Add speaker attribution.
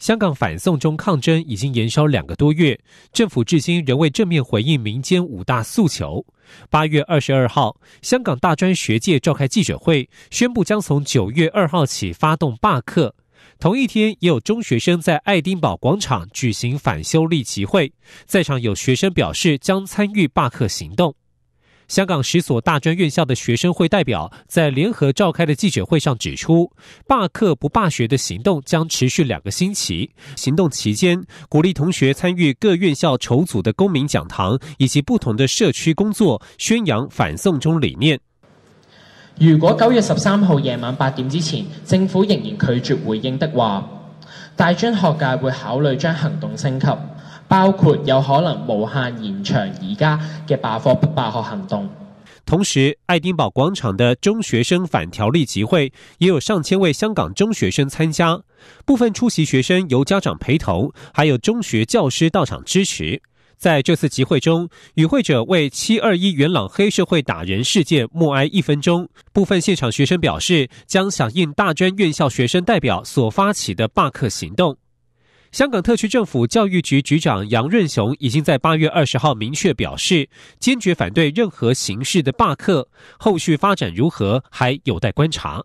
Speaker 1: 香港反送中抗争已经延烧两个多月，政府至今仍未正面回应民间五大诉求。八月二十二号，香港大专学界召开记者会，宣布将从九月二号起发动罢课。同一天，也有中学生在爱丁堡广场举行反修例集会，在场有学生表示将参与罢课行动。香港十所大专院校的学生会代表在联合召开的记者会上指出，罢课不罢学的行动将持续两个星期。行动期间，鼓励同学参与各院校筹组的公民讲堂以及不同的社区工作，宣扬反送中理念。如果
Speaker 2: 九月十三号
Speaker 1: 夜晚八点之前政府仍然拒绝回应的话，大
Speaker 2: 专学界会考虑将行动升级。包括有可能无限延长而家嘅罢课、罢学行动。
Speaker 1: 同时，爱丁堡广场的中学生反条例集会也有上千位香港中学生参加，部分出席学生由家长陪同，还有中学教师到场支持。在这次集会中，与会者为“七二一元朗黑社会打人事件默哀一分钟。部分现场学生表示将响应大专院校学生代表所发起的罢课行动。香港特区政府教育局局长杨润雄已经在八月二十号明确表示，坚决反对任何形式的罢课。后续发展如何，还有待观察。